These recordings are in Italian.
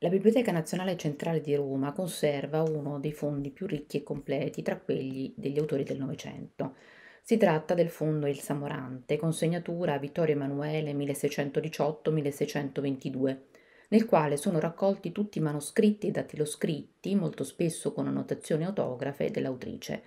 La Biblioteca Nazionale Centrale di Roma conserva uno dei fondi più ricchi e completi tra quelli degli autori del Novecento. Si tratta del fondo Il Samorante, consegnatura a Vittorio Emanuele 1618-1622, nel quale sono raccolti tutti i manoscritti e datiloscritti, molto spesso con annotazioni autografe, dell'autrice.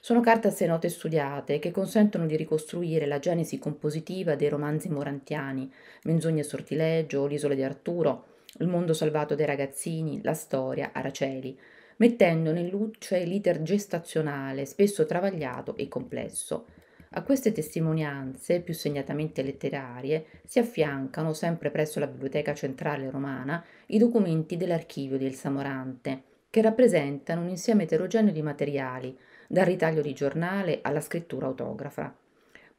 Sono carte a e note studiate che consentono di ricostruire la genesi compositiva dei romanzi morantiani, Menzogne e sortileggio, L'isola di Arturo, il mondo salvato dai ragazzini, la storia, Araceli, mettendo in luce l'iter gestazionale, spesso travagliato e complesso. A queste testimonianze, più segnatamente letterarie, si affiancano, sempre presso la Biblioteca Centrale Romana, i documenti dell'archivio del Samorante, che rappresentano un insieme eterogeneo di materiali, dal ritaglio di giornale alla scrittura autografa.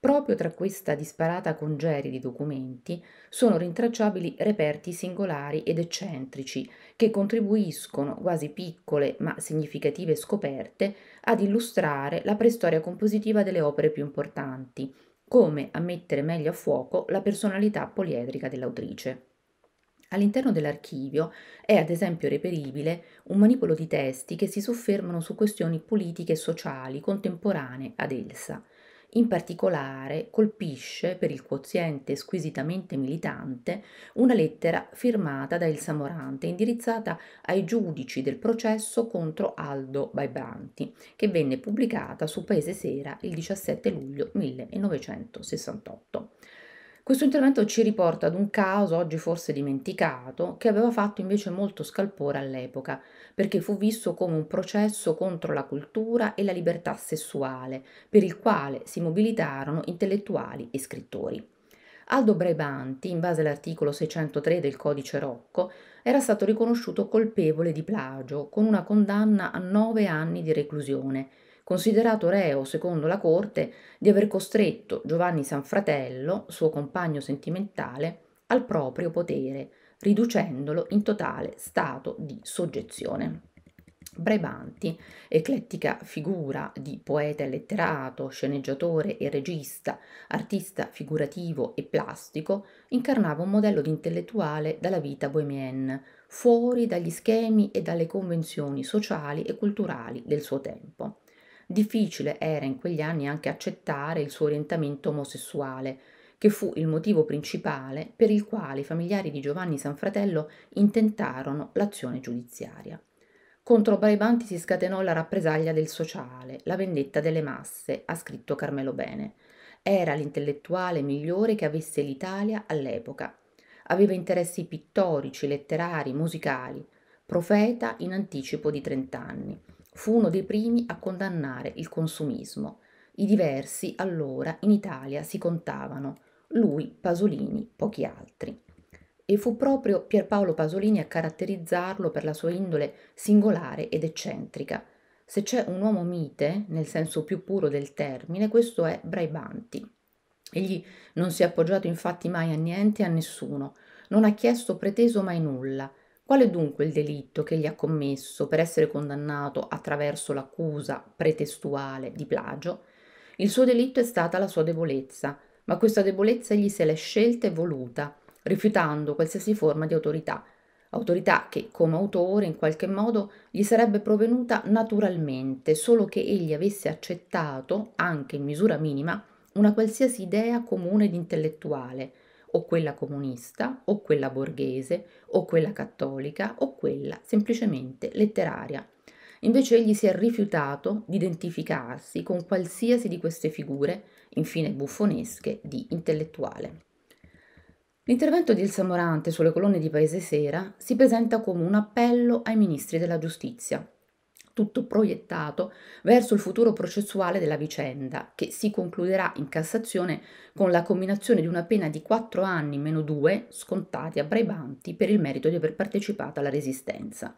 Proprio tra questa disparata congerie di documenti sono rintracciabili reperti singolari ed eccentrici che contribuiscono, quasi piccole ma significative scoperte, ad illustrare la preistoria compositiva delle opere più importanti, come a mettere meglio a fuoco la personalità poliedrica dell'autrice. All'interno dell'archivio è ad esempio reperibile un manipolo di testi che si soffermano su questioni politiche e sociali contemporanee ad Elsa, in particolare colpisce, per il quoziente squisitamente militante, una lettera firmata da Il Samorante indirizzata ai giudici del processo contro Aldo Baibranti, che venne pubblicata su Paese Sera il 17 luglio 1968. Questo intervento ci riporta ad un caso, oggi forse dimenticato, che aveva fatto invece molto scalpore all'epoca, perché fu visto come un processo contro la cultura e la libertà sessuale, per il quale si mobilitarono intellettuali e scrittori. Aldo Brebanti, in base all'articolo 603 del codice Rocco, era stato riconosciuto colpevole di plagio con una condanna a nove anni di reclusione considerato reo, secondo la Corte, di aver costretto Giovanni Sanfratello, suo compagno sentimentale, al proprio potere, riducendolo in totale stato di soggezione. Brebanti, eclettica figura di poeta e letterato, sceneggiatore e regista, artista figurativo e plastico, incarnava un modello di intellettuale dalla vita bohemienne, fuori dagli schemi e dalle convenzioni sociali e culturali del suo tempo difficile era in quegli anni anche accettare il suo orientamento omosessuale, che fu il motivo principale per il quale i familiari di Giovanni Sanfratello intentarono l'azione giudiziaria. Contro Baibanti si scatenò la rappresaglia del sociale, la vendetta delle masse, ha scritto Carmelo Bene. Era l'intellettuale migliore che avesse l'Italia all'epoca. Aveva interessi pittorici, letterari, musicali, profeta in anticipo di trent'anni. Fu uno dei primi a condannare il consumismo. I diversi allora in Italia si contavano, lui, Pasolini, pochi altri. E fu proprio Pierpaolo Pasolini a caratterizzarlo per la sua indole singolare ed eccentrica. Se c'è un uomo mite, nel senso più puro del termine, questo è Braibanti. Egli non si è appoggiato infatti mai a niente e a nessuno, non ha chiesto preteso mai nulla, Qual è dunque il delitto che egli ha commesso per essere condannato attraverso l'accusa pretestuale di plagio? Il suo delitto è stata la sua debolezza, ma questa debolezza egli se l'è scelta e voluta, rifiutando qualsiasi forma di autorità, autorità che come autore in qualche modo gli sarebbe provenuta naturalmente, solo che egli avesse accettato, anche in misura minima, una qualsiasi idea comune ed intellettuale, o quella comunista, o quella borghese, o quella cattolica, o quella semplicemente letteraria. Invece egli si è rifiutato di identificarsi con qualsiasi di queste figure, infine buffonesche, di intellettuale. L'intervento di Elsa Morante sulle colonne di Paese Sera si presenta come un appello ai ministri della giustizia, tutto proiettato verso il futuro processuale della vicenda, che si concluderà in Cassazione con la combinazione di una pena di 4 anni meno 2 scontati a Braibanti per il merito di aver partecipato alla resistenza.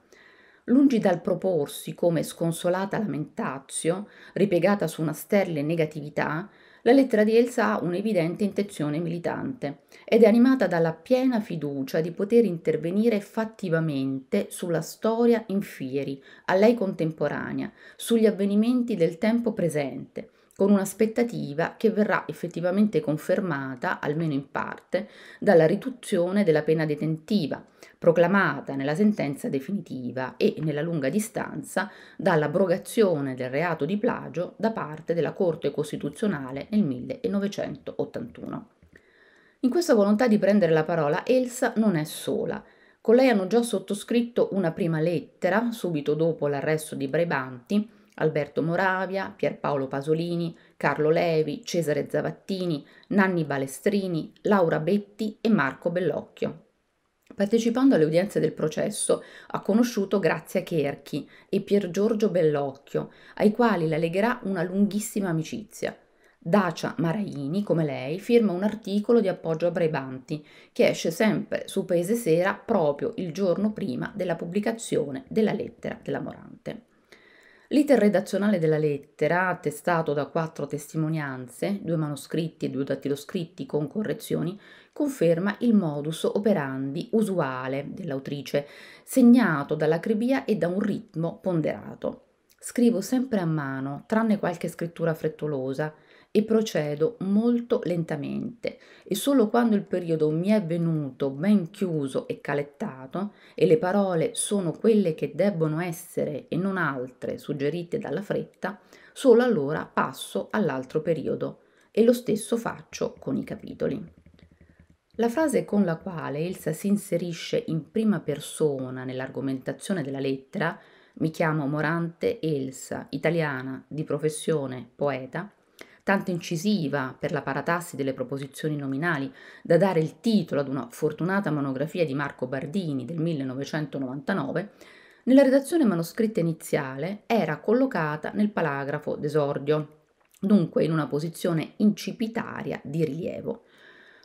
Lungi dal proporsi come sconsolata lamentazio, ripiegata su una sterile negatività, la lettera di Elsa ha un'evidente intenzione militante ed è animata dalla piena fiducia di poter intervenire fattivamente sulla storia in fieri, a lei contemporanea, sugli avvenimenti del tempo presente con un'aspettativa che verrà effettivamente confermata, almeno in parte, dalla riduzione della pena detentiva, proclamata nella sentenza definitiva e, nella lunga distanza, dall'abrogazione del reato di plagio da parte della Corte Costituzionale nel 1981. In questa volontà di prendere la parola, Elsa non è sola. Con lei hanno già sottoscritto una prima lettera, subito dopo l'arresto di Brebanti, Alberto Moravia, Pierpaolo Pasolini, Carlo Levi, Cesare Zavattini, Nanni Balestrini, Laura Betti e Marco Bellocchio. Partecipando alle udienze del processo ha conosciuto Grazia Cherchi e Pier Giorgio Bellocchio, ai quali la legherà una lunghissima amicizia. Dacia Maraini, come lei, firma un articolo di appoggio a Brebanti, che esce sempre su Paese Sera proprio il giorno prima della pubblicazione della lettera della Morante. L'iter redazionale della lettera, attestato da quattro testimonianze, due manoscritti e due dattiloscritti con correzioni, conferma il modus operandi usuale dell'autrice, segnato dall'acribia e da un ritmo ponderato. Scrivo sempre a mano, tranne qualche scrittura frettolosa, e procedo molto lentamente e solo quando il periodo mi è venuto ben chiuso e calettato e le parole sono quelle che debbono essere e non altre suggerite dalla fretta, solo allora passo all'altro periodo e lo stesso faccio con i capitoli. La frase con la quale Elsa si inserisce in prima persona nell'argomentazione della lettera mi chiamo Morante Elsa, italiana, di professione poeta, tanto incisiva per la paratassi delle proposizioni nominali da dare il titolo ad una fortunata monografia di Marco Bardini del 1999, nella redazione manoscritta iniziale era collocata nel paragrafo d'esordio, dunque in una posizione incipitaria di rilievo.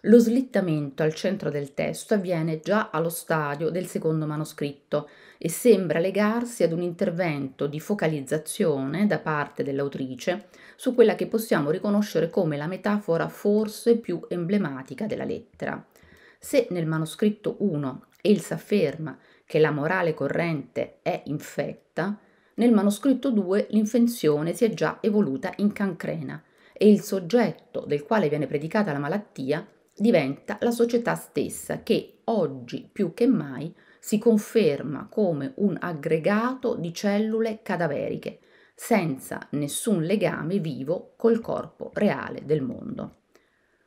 Lo slittamento al centro del testo avviene già allo stadio del secondo manoscritto e sembra legarsi ad un intervento di focalizzazione da parte dell'autrice su quella che possiamo riconoscere come la metafora forse più emblematica della lettera. Se nel manoscritto 1 Elsa afferma che la morale corrente è infetta, nel manoscritto 2 l'infezione si è già evoluta in cancrena e il soggetto del quale viene predicata la malattia diventa la società stessa che oggi più che mai si conferma come un aggregato di cellule cadaveriche, senza nessun legame vivo col corpo reale del mondo.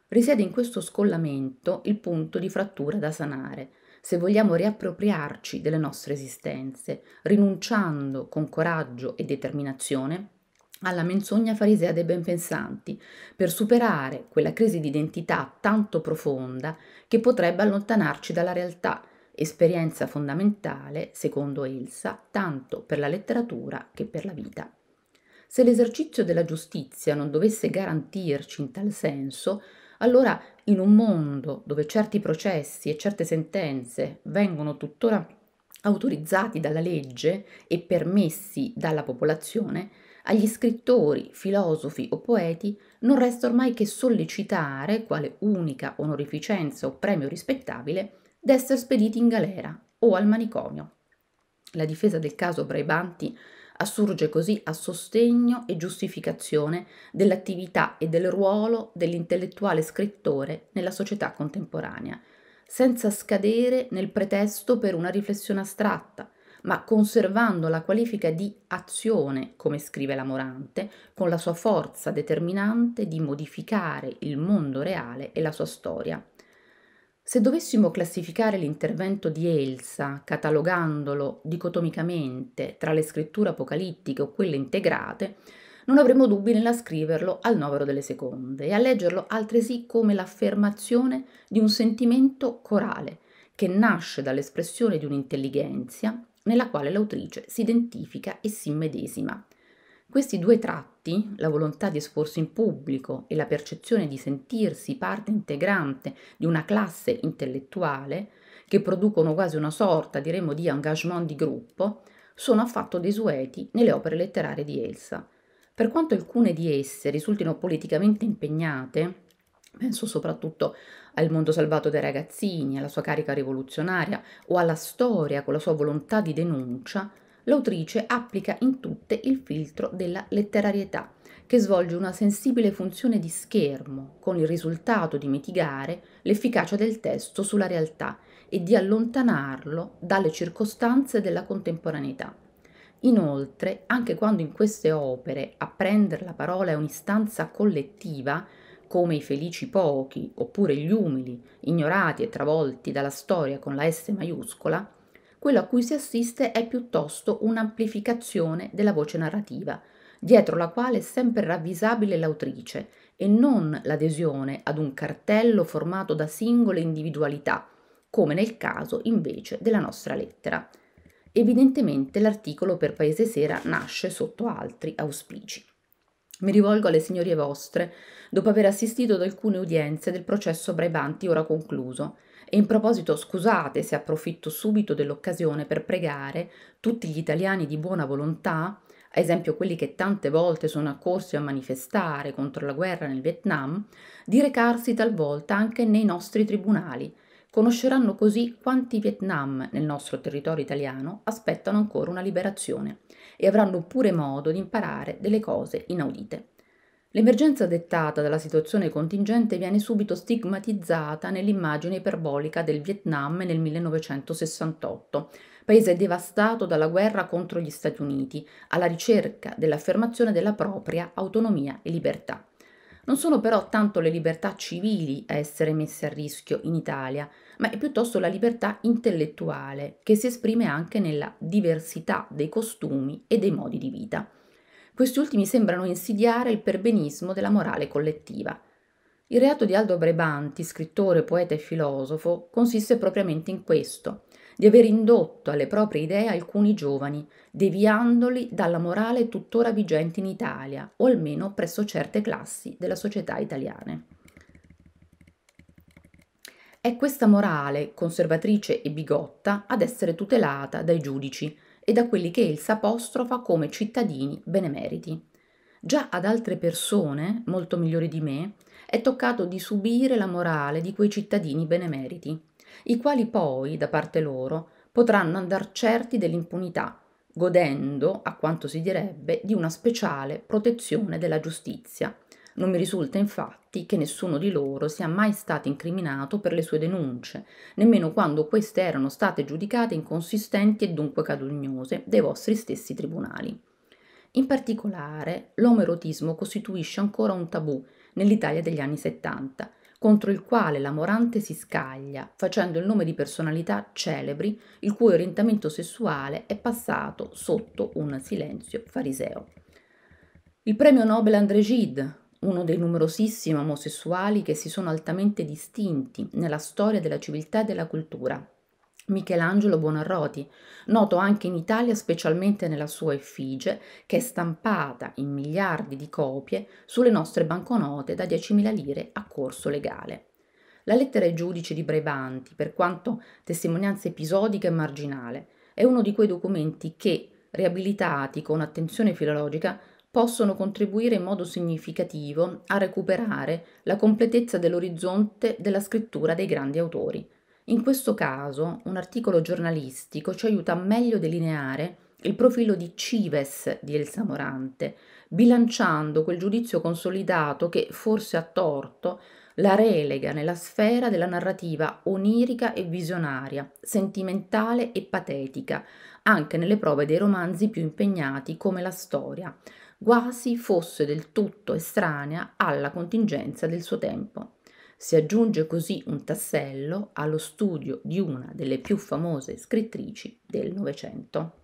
Risiede in questo scollamento il punto di frattura da sanare, se vogliamo riappropriarci delle nostre esistenze, rinunciando con coraggio e determinazione alla menzogna farisea dei benpensanti, per superare quella crisi di identità tanto profonda che potrebbe allontanarci dalla realtà, esperienza fondamentale, secondo Elsa, tanto per la letteratura che per la vita. Se l'esercizio della giustizia non dovesse garantirci in tal senso, allora in un mondo dove certi processi e certe sentenze vengono tuttora autorizzati dalla legge e permessi dalla popolazione, agli scrittori, filosofi o poeti non resta ormai che sollecitare, quale unica onorificenza o premio rispettabile, d'essere spediti in galera o al manicomio. La difesa del caso Braibanti assurge così a sostegno e giustificazione dell'attività e del ruolo dell'intellettuale scrittore nella società contemporanea, senza scadere nel pretesto per una riflessione astratta, ma conservando la qualifica di azione, come scrive la Morante, con la sua forza determinante di modificare il mondo reale e la sua storia. Se dovessimo classificare l'intervento di Elsa, catalogandolo dicotomicamente tra le scritture apocalittiche o quelle integrate, non avremmo dubbi nell'ascriverlo al novero delle seconde e a leggerlo altresì come l'affermazione di un sentimento corale che nasce dall'espressione di un'intelligenza nella quale l'autrice si identifica e si medesima. Questi due tratti, la volontà di sforzo in pubblico e la percezione di sentirsi parte integrante di una classe intellettuale, che producono quasi una sorta, diremmo, di engagement di gruppo, sono affatto desueti nelle opere letterarie di Elsa. Per quanto alcune di esse risultino politicamente impegnate, Penso soprattutto al mondo salvato dai ragazzini, alla sua carica rivoluzionaria o alla storia con la sua volontà di denuncia, l'autrice applica in tutte il filtro della letterarietà, che svolge una sensibile funzione di schermo, con il risultato di mitigare l'efficacia del testo sulla realtà e di allontanarlo dalle circostanze della contemporaneità. Inoltre, anche quando in queste opere a prendere la parola è un'istanza collettiva, come i felici pochi, oppure gli umili, ignorati e travolti dalla storia con la S maiuscola, quello a cui si assiste è piuttosto un'amplificazione della voce narrativa, dietro la quale è sempre ravvisabile l'autrice e non l'adesione ad un cartello formato da singole individualità, come nel caso invece della nostra lettera. Evidentemente l'articolo per Paese Sera nasce sotto altri auspici. Mi mm. rivolgo alle signorie vostre, dopo aver assistito ad alcune udienze del processo Braibanti ora concluso, e in proposito scusate se approfitto subito dell'occasione per pregare tutti gli italiani di buona volontà, ad esempio quelli che tante volte sono accorsi a manifestare contro la guerra nel Vietnam, di recarsi talvolta anche nei nostri tribunali, Conosceranno così quanti Vietnam nel nostro territorio italiano aspettano ancora una liberazione e avranno pure modo di imparare delle cose inaudite. L'emergenza dettata dalla situazione contingente viene subito stigmatizzata nell'immagine iperbolica del Vietnam nel 1968, paese devastato dalla guerra contro gli Stati Uniti, alla ricerca dell'affermazione della propria autonomia e libertà. Non sono però tanto le libertà civili a essere messe a rischio in Italia, ma è piuttosto la libertà intellettuale, che si esprime anche nella diversità dei costumi e dei modi di vita. Questi ultimi sembrano insidiare il perbenismo della morale collettiva. Il reato di Aldo Brebanti, scrittore, poeta e filosofo, consiste propriamente in questo – di aver indotto alle proprie idee alcuni giovani, deviandoli dalla morale tuttora vigente in Italia, o almeno presso certe classi della società italiana. È questa morale conservatrice e bigotta ad essere tutelata dai giudici e da quelli che Elsa apostrofa come cittadini benemeriti. Già ad altre persone, molto migliori di me, è toccato di subire la morale di quei cittadini benemeriti i quali poi, da parte loro, potranno andar certi dell'impunità, godendo, a quanto si direbbe, di una speciale protezione della giustizia. Non mi risulta infatti che nessuno di loro sia mai stato incriminato per le sue denunce, nemmeno quando queste erano state giudicate inconsistenti e dunque cadugnose dai vostri stessi tribunali. In particolare, l'omerotismo costituisce ancora un tabù nell'Italia degli anni 70 contro il quale la Morante si scaglia, facendo il nome di personalità celebri, il cui orientamento sessuale è passato sotto un silenzio fariseo. Il premio Nobel André Gide, uno dei numerosissimi omosessuali che si sono altamente distinti nella storia della civiltà e della cultura, Michelangelo Buonarroti, noto anche in Italia specialmente nella sua effigie, che è stampata in miliardi di copie sulle nostre banconote da 10.000 lire a corso legale. La lettera ai giudici di Brebanti, per quanto testimonianza episodica e marginale, è uno di quei documenti che, riabilitati con attenzione filologica, possono contribuire in modo significativo a recuperare la completezza dell'orizzonte della scrittura dei grandi autori in questo caso, un articolo giornalistico ci aiuta a meglio delineare il profilo di Cives di Elsa Morante, bilanciando quel giudizio consolidato che, forse a torto, la relega nella sfera della narrativa onirica e visionaria, sentimentale e patetica, anche nelle prove dei romanzi più impegnati come la storia, quasi fosse del tutto estranea alla contingenza del suo tempo. Si aggiunge così un tassello allo studio di una delle più famose scrittrici del Novecento.